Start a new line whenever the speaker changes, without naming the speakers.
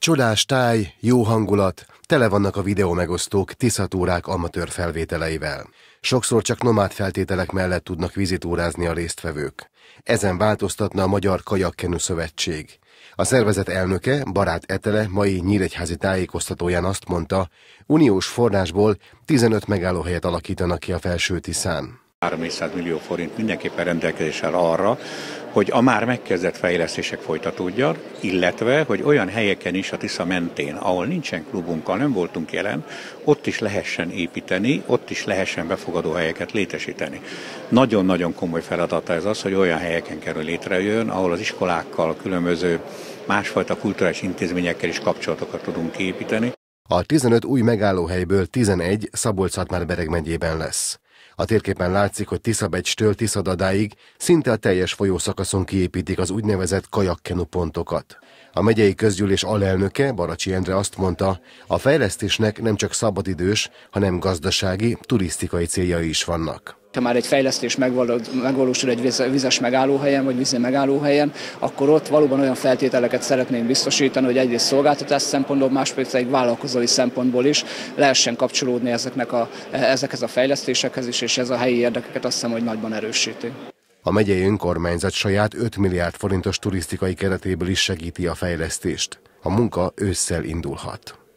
Csodás táj, jó hangulat, tele vannak a videó megosztók tiszatúrák amatőr felvételeivel. Sokszor csak nomád feltételek mellett tudnak vizitúrázni a résztvevők. Ezen változtatna a Magyar kajakkenu Szövetség. A szervezet elnöke, Barát Etele mai Nyíregyházi tájékoztatóján azt mondta, uniós forrásból 15 megállóhelyet alakítanak ki a felső
Tiszán. 300 millió forint mindenképpen rendelkezéssel arra, hogy a már megkezdett fejlesztések folytatódjanak, illetve, hogy olyan helyeken is a Tisza mentén, ahol nincsen klubunkkal, nem voltunk jelen, ott is lehessen építeni, ott is lehessen befogadó helyeket létesíteni. Nagyon-nagyon komoly feladata ez az, hogy olyan helyeken kerül létrejön, ahol az iskolákkal, különböző másfajta kulturális intézményekkel is kapcsolatokat tudunk építeni.
A 15 új megállóhelyből 11 szabolcs szatmár bereg megyében lesz. A térképen látszik, hogy Tiszabecstől Tiszadadáig szinte a teljes folyószakaszon kiépítik az úgynevezett kajakkenu pontokat. A megyei közgyűlés alelnöke, Baracsi Endre azt mondta, a fejlesztésnek nem csak szabadidős, hanem gazdasági, turisztikai céljai is vannak
ha már egy fejlesztés megvalósul egy vizes megállóhelyen, vagy vízi megállóhelyen, akkor ott valóban olyan feltételeket szeretnénk biztosítani, hogy egyrészt szolgáltatás szempontból, másrészt egy vállalkozói szempontból is lehessen kapcsolódni ezeknek a, ezekhez a fejlesztésekhez is, és ez a helyi érdekeket azt hiszem, hogy nagyban erősíti.
A megyei önkormányzat saját 5 milliárd forintos turisztikai keretéből is segíti a fejlesztést. A munka ősszel indulhat.